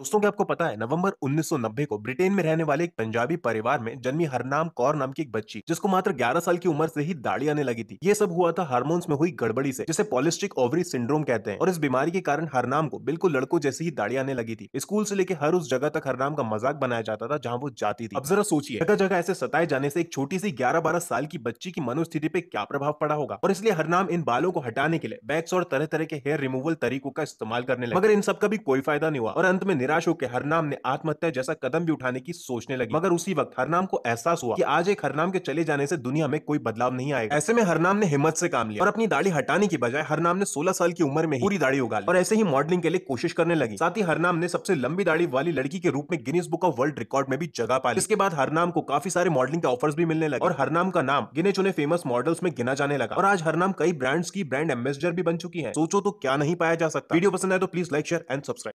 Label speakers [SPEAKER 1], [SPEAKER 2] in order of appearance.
[SPEAKER 1] दोस्तों क्या आपको पता है नवंबर 1990 को ब्रिटेन में रहने वाले एक पंजाबी परिवार में जन्मी हरनाम कौर नाम की एक बच्ची जिसको मात्र 11 साल की उम्र से ही दाढ़ी आने लगी थी ये सब हुआ था हार्मोन्स में हुई गड़बड़ी से जिसे पॉलिस्टिक ओवरी सिंड्रोम कहते हैं और इस बीमारी के कारण हरनाम को बिल्कुल लड़कों जैसे ही दाढ़ी आने लगी थी स्कूल से लेकर हर उस जगह तक हरनाम का मजाक बनाया जाता था जहाँ वो जाती थी अब जरा सोचिए जगह जगह ऐसे सताए जाने से एक छोटी सी ग्यारह बारह साल की बच्ची की मनोस्थिति पे क्या प्रभाव पड़ा होगा और इसलिए हरनाम इन बालों को हटाने के लिए बैग्स और तरह तरह के हेयर रिमूवल तरीकों का इस्तेमाल करने लगे मगर इन सब का भी कोई फायदा नहीं हुआ और अंत में निराश होकर हरनाम ने आत्महत्या जैसा कदम भी उठाने की सोचने लगी मगर उसी वक्त हरनाम को एहसास हुआ कि आज एक हरनाम के चले जाने से दुनिया में कोई बदलाव नहीं आएगा ऐसे में हरनाम ने हिम्मत से काम लिया और अपनी दाढ़ी हटाने की बजाय हरनाम ने सोलह साल की उम्र में पूरी दाढ़ी उगा और ऐसे ही मॉडलिंग के लिए कोशिश करने लगी साथ ही हरनाम ने सबसे लंबी दाढ़ी वाली लड़की के रूप में Guinness book of world record में भी जगह पाई इसके बाद हरनाम को काफी सारे मॉडलिंग के ऑफर्स भी मिलने लगे और हरनाम का नाम गिने चुने फेमस मॉडल्स में गिना जाने लगा और आज हरनाम कई ब्रांड्स की ब्रांड एम्बेसडर भी बन चुकी है सोचो तो क्या नहीं पाया जा सकता वीडियो पसंद आए तो please like share and subscribe